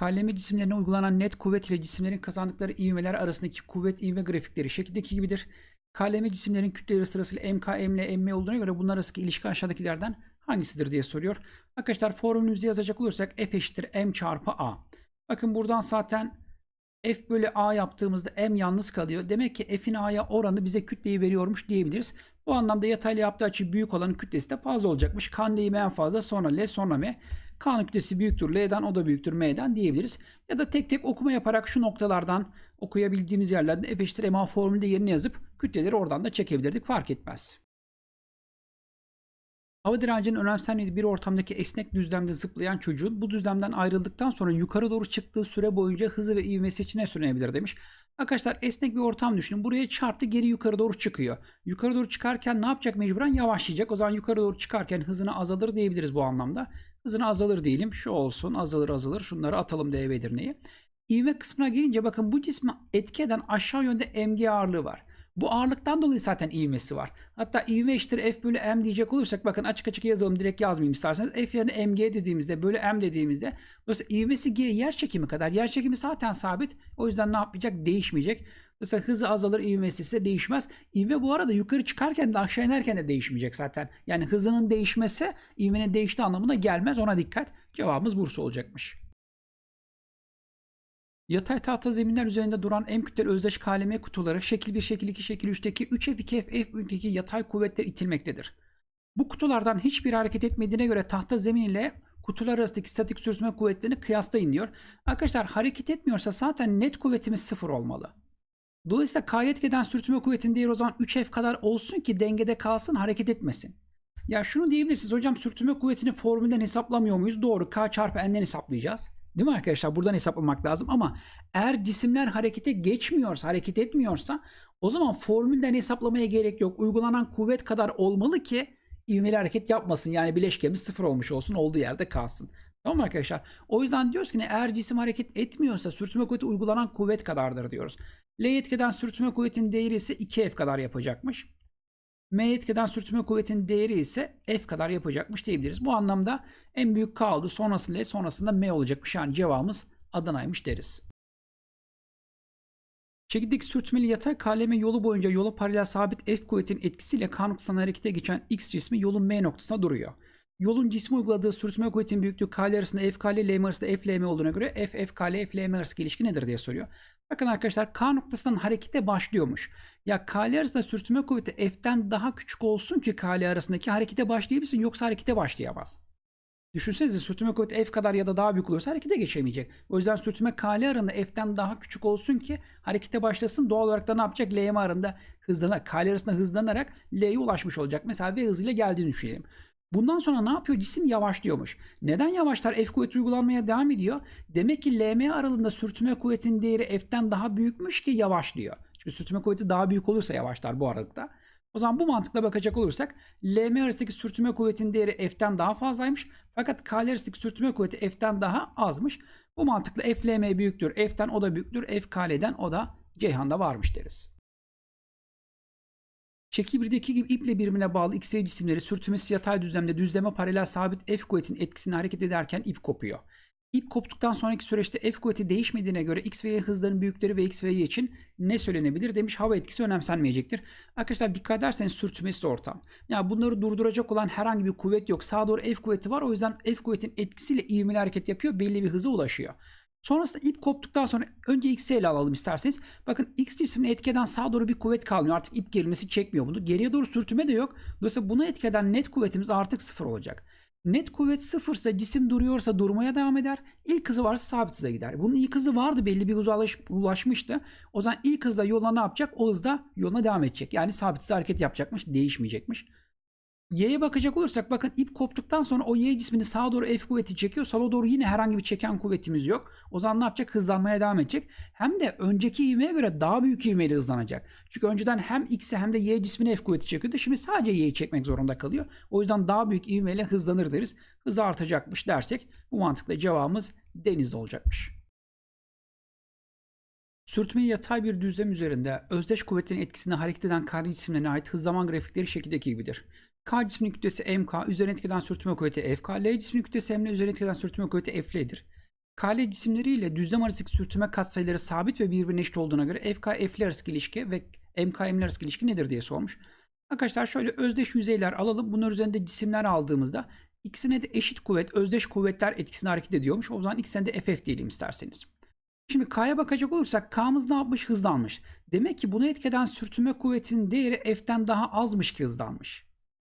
Karleme cisimlerine uygulanan net kuvvet ile cisimlerin kazandıkları ivmeler arasındaki kuvvet ivme grafikleri şekildeki gibidir. Karleme cisimlerin kütleleri sırasıyla MK, M ile MM olduğuna göre bunlar arasındaki ilişki aşağıdakilerden hangisidir diye soruyor. Arkadaşlar formülümüzü yazacak olursak F eşittir M çarpı A. Bakın buradan zaten F bölü A yaptığımızda M yalnız kalıyor. Demek ki F'in A'ya oranı bize kütleyi veriyormuş diyebiliriz. Bu anlamda yataylı yaptığı açı büyük olanın kütlesi de fazla olacakmış. Kan değimi en fazla sonra L sonra M. K'nın kütlesi büyüktür L'den o da büyüktür M'den diyebiliriz. Ya da tek tek okuma yaparak şu noktalardan okuyabildiğimiz yerlerden F eşittir MA formülünde yerine yazıp kütleleri oradan da çekebilirdik fark etmez. Hava direncinin önemsenmediği bir ortamdaki esnek düzlemde zıplayan çocuğun bu düzlemden ayrıldıktan sonra yukarı doğru çıktığı süre boyunca hızı ve ivmesi içine sürünebilir demiş. Arkadaşlar esnek bir ortam düşünün. Buraya çarptı geri yukarı doğru çıkıyor. Yukarı doğru çıkarken ne yapacak mecburen? Yavaşlayacak. O zaman yukarı doğru çıkarken hızını azalır diyebiliriz bu anlamda. Hızını azalır diyelim. Şu olsun azalır azalır. Şunları atalım DV dirneği. İvme kısmına gelince bakın bu cisme etki eden aşağı yönde MG ağırlığı var. Bu ağırlıktan dolayı zaten ivmesi var. Hatta ivme eşittir F bölü M diyecek olursak bakın açık açık yazalım direkt yazmayayım isterseniz. F yerine MG dediğimizde bölü M dediğimizde dolayısıyla ivmesi G yer çekimi kadar. Yer çekimi zaten sabit. O yüzden ne yapacak Değişmeyecek. Mesela hızı azalır ivmesi ise değişmez. İvme bu arada yukarı çıkarken de aşağı inerken de değişmeyecek zaten. Yani hızının değişmesi ivmenin değiştiği anlamına gelmez. Ona dikkat. Cevabımız Bursa olacakmış. Yatay tahta zeminler üzerinde duran M kütleli özdeş KLM kutuları şekil 1, şekil 2, şekil 3'teki 3F, 2F, F3'teki yatay kuvvetler itilmektedir. Bu kutulardan hiçbir hareket etmediğine göre tahta zemin ile kutular arasındaki statik sürtünme kuvvetlerini kıyaslayın diyor. Arkadaşlar hareket etmiyorsa zaten net kuvvetimiz sıfır olmalı. Dolayısıyla K etkeden sürtünme kuvvetin değeri o zaman 3F kadar olsun ki dengede kalsın hareket etmesin. Ya şunu diyebilirsiniz hocam sürtünme kuvvetini formülden hesaplamıyor muyuz? Doğru K çarpı N'den hesaplayacağız. Değil mi arkadaşlar? Buradan hesaplamak lazım ama eğer cisimler harekete geçmiyorsa, hareket etmiyorsa o zaman formülden hesaplamaya gerek yok. Uygulanan kuvvet kadar olmalı ki ivmeli hareket yapmasın. Yani bileşkemiz sıfır olmuş olsun olduğu yerde kalsın. Tamam mı arkadaşlar? O yüzden diyoruz ki ne, eğer cisim hareket etmiyorsa sürtünme kuvveti uygulanan kuvvet kadardır diyoruz. L yetkeden sürtünme kuvvetin değeri ise 2F kadar yapacakmış. M etkeden sürtünme kuvvetinin değeri ise F kadar yapacakmış diyebiliriz. Bu anlamda en büyük K oldu. Sonrasında sonrasında M olacakmış. Yani cevabımız Adana'ymış deriz. Çekirdek sürtmeli yatay kaleme yolu boyunca yola paralel sabit F kuvvetin etkisiyle K noktasından harekete geçen X cismi yolun M noktasına duruyor. Yolun cismi uyguladığı sürtünme kuvvetinin büyüklüğü KL arasında F KL, LM arasında F LM olduğuna göre F F KL, F LM arasındaki ilişki nedir diye soruyor. Bakın arkadaşlar K noktasından harekete başlıyormuş. Ya KL arasında sürtünme kuvveti F'ten daha küçük olsun ki KL arasındaki harekete başlayabilsin yoksa harekete başlayamaz. Düşünsenize sürtünme kuvveti F kadar ya da daha büyük olursa harekete geçemeyecek. O yüzden sürtünme KL arasında F'ten daha küçük olsun ki harekete başlasın. Doğal olarak da ne yapacak? LM arasında hızlanarak, KL arasında hızlanarak L'ye ulaşmış olacak. Mesela V hızıyla geldiğini düşünelim. Bundan sonra ne yapıyor? Cisim yavaşlıyormuş. Neden yavaşlar? F kuvveti uygulanmaya devam ediyor. Demek ki LM aralığında sürtünme kuvvetinin değeri F'ten daha büyükmüş ki yavaşlıyor. Çünkü sürtünme kuvveti daha büyük olursa yavaşlar bu aralıkta. O zaman bu mantıkla bakacak olursak LM arasındaki sürtünme kuvvetinin değeri F'ten daha fazlaymış. Fakat KL arasındaki sürtünme kuvveti F'ten daha azmış. Bu mantıkla FLM büyüktür. F'ten o da büyüktür. F KL'den o da Ceyhan'da varmış deriz. Şekil 1'deki gibi iple birbirine bağlı X-Y cisimleri sürtünmesi yatay düzlemde düzleme paralel sabit F kuvvetin etkisini hareket ederken ip kopuyor. İp koptuktan sonraki süreçte F kuvveti değişmediğine göre X ve Y hızların büyükleri ve X ve Y için ne söylenebilir demiş hava etkisi önemsenmeyecektir. Arkadaşlar dikkat ederseniz sürtünmesi de ortam. Ya yani bunları durduracak olan herhangi bir kuvvet yok. Sağa doğru F kuvveti var o yüzden F kuvvetin etkisiyle ivmeli hareket yapıyor belli bir hıza ulaşıyor. Sonrasında ip koptuktan sonra önce x'i ele alalım isterseniz. Bakın x cisimine etkeden sağa doğru bir kuvvet kalmıyor. Artık ip gerilmesi çekmiyor bunu. Geriye doğru sürtüme de yok. Dolayısıyla buna etkeden net kuvvetimiz artık sıfır olacak. Net kuvvet sıfırsa cisim duruyorsa durmaya devam eder. İlk hızı varsa sabit hıza gider. Bunun ilk hızı vardı belli bir hıza ulaşmıştı. O zaman ilk hızda yoluna ne yapacak? O hızda yoluna devam edecek. Yani sabit hızda hareket yapacakmış değişmeyecekmiş. Y'ye bakacak olursak bakın ip koptuktan sonra o Y cismini sağa doğru F kuvveti çekiyor. Sola doğru yine herhangi bir çeken kuvvetimiz yok. O zaman ne yapacak? Hızlanmaya devam edecek. Hem de önceki ivmeye göre daha büyük ivmeyle hızlanacak. Çünkü önceden hem X'e hem de Y cismini F kuvveti çekiyordu. Şimdi sadece Y'yi çekmek zorunda kalıyor. O yüzden daha büyük ivmeyle hızlanır deriz. Hız artacakmış dersek bu mantıkla cevabımız denizde olacakmış. Sürtmeyi yatay bir düzlem üzerinde özdeş kuvvetin etkisinde hareket eden kare cisimlerine ait hız zaman grafikleri şekildeki gibidir. K cisminin kütlesi mk, üzerine etkilenen sürtme kuvveti fk, L cisminin kütlesi ml, üzerine etkilenen sürtme kuvveti fl'dir. KL cisimleri ile düzlem arasındaki sürtünme katsayıları sabit ve birbirine eşit olduğuna göre fk fl arasındaki ilişki ve mk ml arasındaki ilişki nedir diye sormuş. Arkadaşlar şöyle özdeş yüzeyler alalım. Bunlar üzerinde cisimler aldığımızda ikisine de eşit kuvvet, özdeş kuvvetler etkisinde hareket ediyormuş. O zaman ikisine de ff diyelim isterseniz. Şimdi K'ya bakacak olursak K'mız ne yapmış? Hızlanmış. Demek ki bunu etkeden sürtünme kuvvetinin değeri F'den daha azmış ki hızlanmış.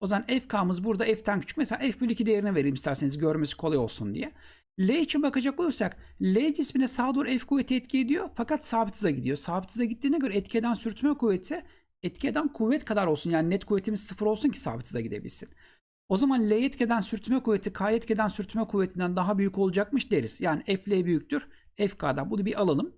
O zaman FK'mız burada F'den küçük. Mesela F bölü 2 değerini vereyim isterseniz görmesi kolay olsun diye. L için bakacak olursak L cismine sağa doğru F kuvveti etki ediyor fakat sabit hıza gidiyor. Sabit hıza gittiğine göre etkeden sürtünme kuvveti etkeden kuvvet kadar olsun. Yani net kuvvetimiz sıfır olsun ki sabit hıza gidebilsin. O zaman L etkeden sürtünme kuvveti K etkeden sürtünme kuvvetinden daha büyük olacakmış deriz. Yani F L büyüktür. FK'dan bunu bir alalım.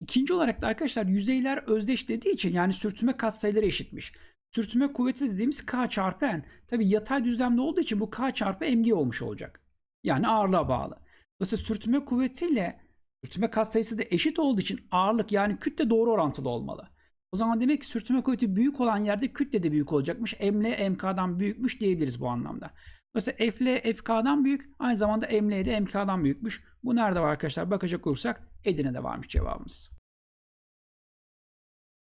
İkinci olarak da arkadaşlar yüzeyler özdeş dediği için yani sürtünme katsayıları eşitmiş. Sürtünme kuvveti dediğimiz K çarpı N. Tabi yatay düzlemde olduğu için bu K çarpı MG olmuş olacak. Yani ağırlığa bağlı. Dolayısıyla sürtünme kuvvetiyle sürtünme katsayısı da eşit olduğu için ağırlık yani kütle doğru orantılı olmalı. O zaman demek ki sürtünme kuvveti büyük olan yerde kütle de büyük olacakmış. Emle MK'dan büyükmüş diyebiliriz bu anlamda. Mesela F'le FK'dan büyük aynı zamanda M'le de MK'dan büyükmüş. Bu nerede var arkadaşlar bakacak olursak Edirne'de varmış cevabımız.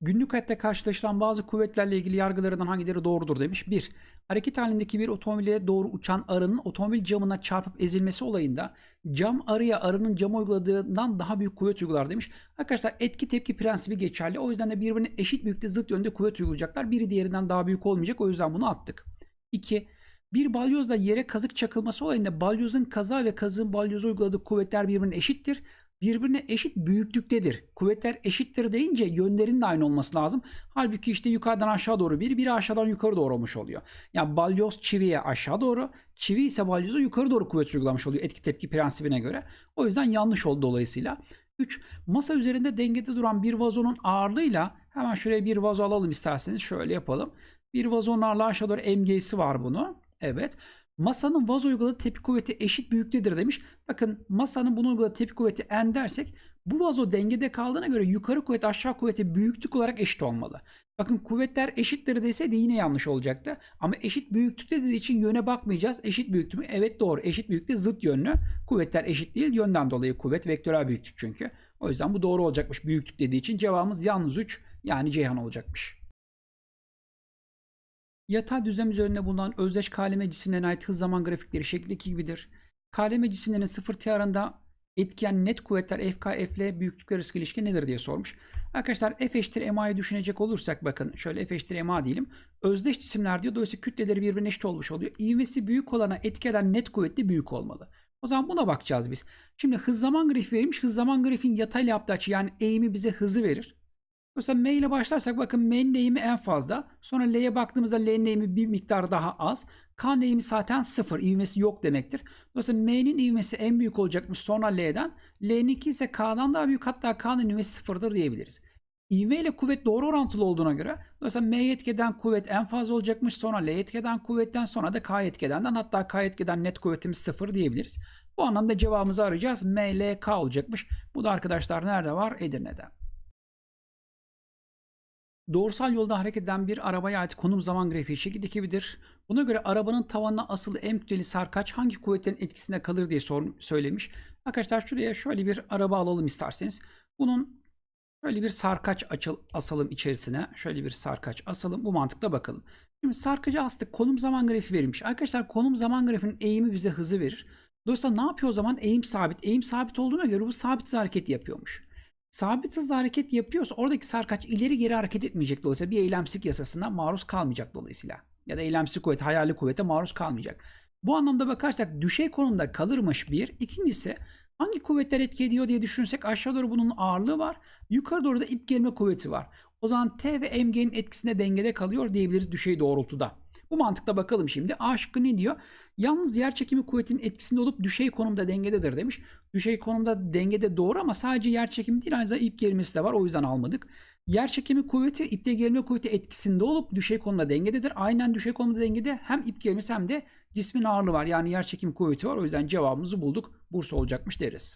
Günlük hayatta karşılaşılan bazı kuvvetlerle ilgili yargılarından hangileri doğrudur demiş. 1. Hareket halindeki bir otomobile doğru uçan arının otomobil camına çarpıp ezilmesi olayında cam arıya arının cama uyguladığından daha büyük kuvvet uygular demiş. Arkadaşlar etki tepki prensibi geçerli. O yüzden de birbirine eşit büyüklükte zıt yönde kuvvet uygulayacaklar. Biri diğerinden daha büyük olmayacak. O yüzden bunu attık. 2. Bir balyozla yere kazık çakılması olayında balyozun kaza ve kazığın balyoza uyguladığı kuvvetler birbirine eşittir birbirine eşit büyüklüktedir. Kuvvetler eşittir deyince yönlerinin de aynı olması lazım. Halbuki işte yukarıdan aşağı doğru biri, biri aşağıdan yukarı doğru olmuş oluyor. Yani balyoz çiviye aşağı doğru, çivi ise balyoza yukarı doğru kuvvet uygulamış oluyor etki tepki prensibine göre. O yüzden yanlış oldu dolayısıyla. 3. Masa üzerinde dengede duran bir vazonun ağırlığıyla hemen şuraya bir vazo alalım isterseniz şöyle yapalım. Bir vazonun ağırlığı aşağı doğru MG'si var bunu. Evet. Masanın vazo uyguladığı tepki kuvveti eşit büyüktedir demiş. Bakın masanın bunu uyguladığı tepki kuvveti n dersek bu vazo dengede kaldığına göre yukarı kuvvet aşağı kuvveti büyüklük olarak eşit olmalı. Bakın kuvvetler eşittir de yine yanlış olacaktı. Ama eşit büyüklük dediği için yöne bakmayacağız. Eşit büyüklük mü? Evet doğru. Eşit büyüklük zıt yönlü. Kuvvetler eşit değil. Yönden dolayı kuvvet vektörel büyüklük çünkü. O yüzden bu doğru olacakmış büyüklük dediği için cevabımız yalnız 3 yani Ceyhan olacakmış. Yatay düzlem üzerinde bulunan özdeş KLM cisimlerine ait hız zaman grafikleri şekli gibidir. KLM cisimlerinin sıfır t tiyarında etkiyen net kuvvetler FK, FL büyüklükler risk ilişki nedir diye sormuş. Arkadaşlar F eşittir MA'yı düşünecek olursak bakın şöyle F eşittir MA diyelim. Özdeş cisimler diyor. Dolayısıyla kütleleri birbirine eşit olmuş oluyor. İvmesi büyük olana etkeden net kuvvetli büyük olmalı. O zaman buna bakacağız biz. Şimdi hız zaman grafiği verilmiş. Hız zaman grafiğin yatayla yaptığı açı yani eğimi bize hızı verir. Dolayısıyla M ile başlarsak bakın M eğimi en fazla. Sonra L'ye baktığımızda L eğimi bir miktar daha az. K eğimi zaten sıfır. İvmesi yok demektir. Dolayısıyla M'nin ivmesi en büyük olacakmış sonra L'den. L'ninki ise K'dan daha büyük. Hatta K'nın ivmesi sıfırdır diyebiliriz. İvme ile kuvvet doğru orantılı olduğuna göre dolayısıyla M yetkeden kuvvet en fazla olacakmış. Sonra L yetkeden kuvvetten sonra da K yetkenden hatta K yetkeden net kuvvetimiz sıfır diyebiliriz. Bu anlamda cevabımızı arayacağız. M, L, K olacakmış. Bu da arkadaşlar nerede var? Edirne'de. Doğrusal yolda hareket eden bir arabaya ait konum zaman grafiği şekil gibidir. Buna göre arabanın tavanına asılı en kütleli sarkaç hangi kuvvetlerin etkisinde kalır diye sor, söylemiş. Arkadaşlar şuraya şöyle bir araba alalım isterseniz. Bunun şöyle bir sarkaç açıl, asalım içerisine. Şöyle bir sarkaç asalım. Bu mantıkla bakalım. Şimdi sarkacı astık. Konum zaman grafiği verilmiş. Arkadaşlar konum zaman grafiğinin eğimi bize hızı verir. Dolayısıyla ne yapıyor o zaman? Eğim sabit. Eğim sabit olduğuna göre bu sabit hareket yapıyormuş sabit hızla hareket yapıyorsa oradaki sarkaç ileri geri hareket etmeyecek dolayısıyla bir eylemsizlik yasasına maruz kalmayacak dolayısıyla. Ya da eylemsiz kuvvet, hayali kuvvete maruz kalmayacak. Bu anlamda bakarsak düşey konumda kalırmış bir. İkincisi hangi kuvvetler etki ediyor diye düşünsek aşağı doğru bunun ağırlığı var. Yukarı doğru da ip germe kuvveti var. O zaman T ve MG'nin etkisinde dengede kalıyor diyebiliriz düşey doğrultuda. Bu mantıkla bakalım şimdi. A şıkkı ne diyor? Yalnız yer çekimi kuvvetinin etkisinde olup düşey konumda dengededir demiş. Düşey konumda dengede doğru ama sadece yer çekimi değil aynı zamanda ip gerilmesi de var. O yüzden almadık. Yer çekimi kuvveti ipte gerilme kuvveti etkisinde olup düşey konumda dengededir. Aynen düşey konumda dengede hem ip gerilmesi hem de cismin ağırlığı var. Yani yer çekimi kuvveti var. O yüzden cevabımızı bulduk. Bursa olacakmış deriz.